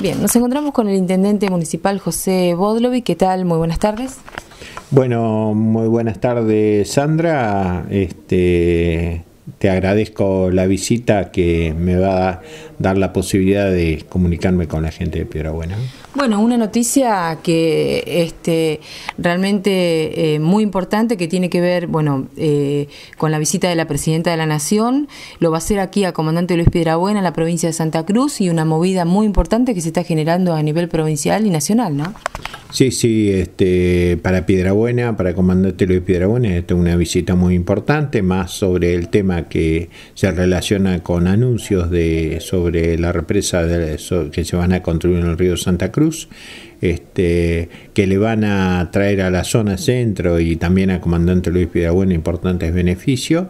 Bien, nos encontramos con el intendente municipal José Bodlovi. ¿Qué tal? Muy buenas tardes. Bueno, muy buenas tardes, Sandra. Este, te agradezco la visita que me va a dar la posibilidad de comunicarme con la gente de Piedrabuena. Bueno, una noticia que este, realmente eh, muy importante que tiene que ver bueno, eh, con la visita de la Presidenta de la Nación. Lo va a hacer aquí a Comandante Luis Piedrabuena en la provincia de Santa Cruz y una movida muy importante que se está generando a nivel provincial y nacional, ¿no? Sí, sí, este, para Piedrabuena, para Comandante Luis Piedrabuena, esta es una visita muy importante, más sobre el tema que se relaciona con anuncios de, sobre la represa que se van a construir en el río Santa Cruz, este, que le van a traer a la zona centro y también a Comandante Luis Piedrabuena importantes beneficios.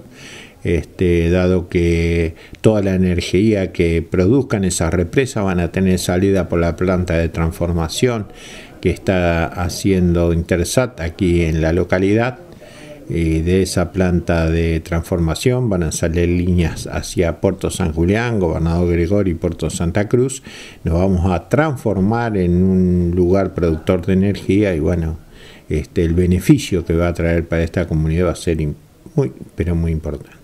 Este, dado que toda la energía que produzcan esas represas van a tener salida por la planta de transformación que está haciendo Intersat aquí en la localidad. Eh, de esa planta de transformación van a salir líneas hacia Puerto San Julián, Gobernador Gregorio y Puerto Santa Cruz. Nos vamos a transformar en un lugar productor de energía y bueno, este, el beneficio que va a traer para esta comunidad va a ser muy, pero muy importante.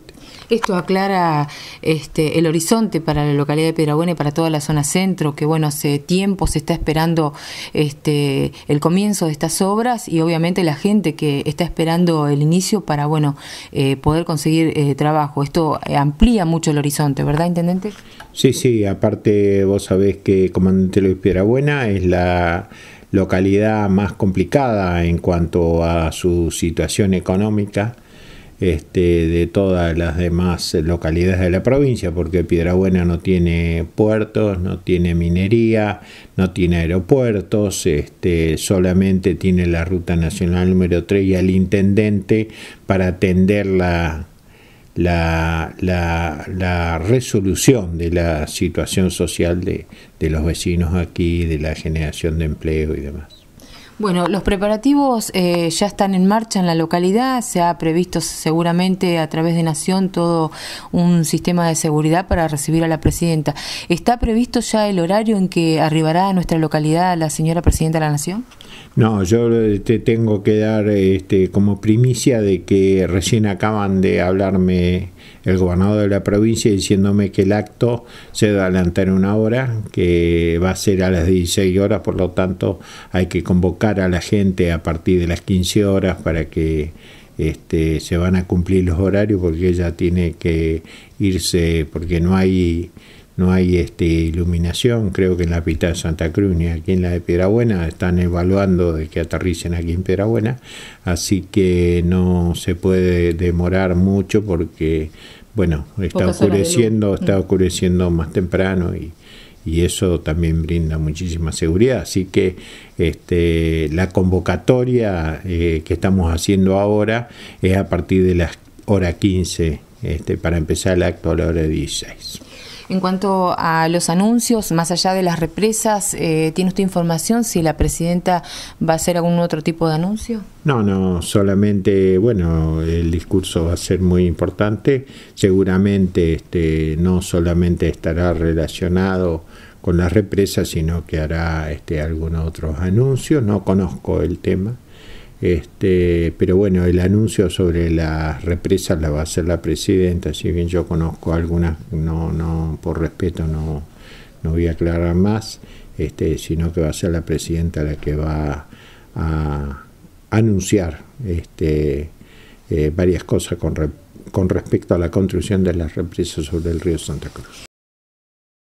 Esto aclara este, el horizonte para la localidad de Piedrabuena y para toda la zona centro, que bueno, hace tiempo se está esperando este, el comienzo de estas obras y obviamente la gente que está esperando el inicio para bueno eh, poder conseguir eh, trabajo. Esto amplía mucho el horizonte, ¿verdad, Intendente? Sí, sí, aparte vos sabés que Comandante Luis Piedrabuena es la localidad más complicada en cuanto a su situación económica este, de todas las demás localidades de la provincia, porque Piedrabuena no tiene puertos, no tiene minería, no tiene aeropuertos, este, solamente tiene la ruta nacional número 3 y al intendente para atender la, la, la, resolución de la situación social de los vecinos aquí, de la generación de empleo y demás. Bueno, los preparativos eh, ya están en marcha en la localidad, se ha previsto seguramente a través de Nación todo un sistema de seguridad para recibir a la presidenta. ¿Está previsto ya el horario en que arribará a nuestra localidad la señora presidenta de la Nación? No, yo te este, tengo que dar este, como primicia de que recién acaban de hablarme el gobernador de la provincia diciéndome que el acto se va a adelantar una hora, que va a ser a las 16 horas, por lo tanto hay que convocar a la gente a partir de las 15 horas para que este, se van a cumplir los horarios porque ella tiene que irse, porque no hay no hay este, iluminación, creo que en la pista de Santa Cruz ni aquí en la de Piedrabuena, están evaluando de que aterricen aquí en Piedrabuena, así que no se puede demorar mucho porque, bueno, está oscureciendo, está mm. oscureciendo más temprano y, y eso también brinda muchísima seguridad. Así que este, la convocatoria eh, que estamos haciendo ahora es a partir de las hora 15 este, para empezar el acto a la hora 16. En cuanto a los anuncios, más allá de las represas, eh, ¿tiene usted información si la presidenta va a hacer algún otro tipo de anuncio? No, no, solamente, bueno, el discurso va a ser muy importante. Seguramente este, no solamente estará relacionado con las represas, sino que hará este, algunos otros anuncios. No conozco el tema. Este, pero bueno, el anuncio sobre las represas la va a hacer la presidenta, si bien yo conozco algunas, no, no, por respeto no, no voy a aclarar más, este, sino que va a ser la presidenta la que va a anunciar este, eh, varias cosas con respecto a la construcción de las represas sobre el río Santa Cruz.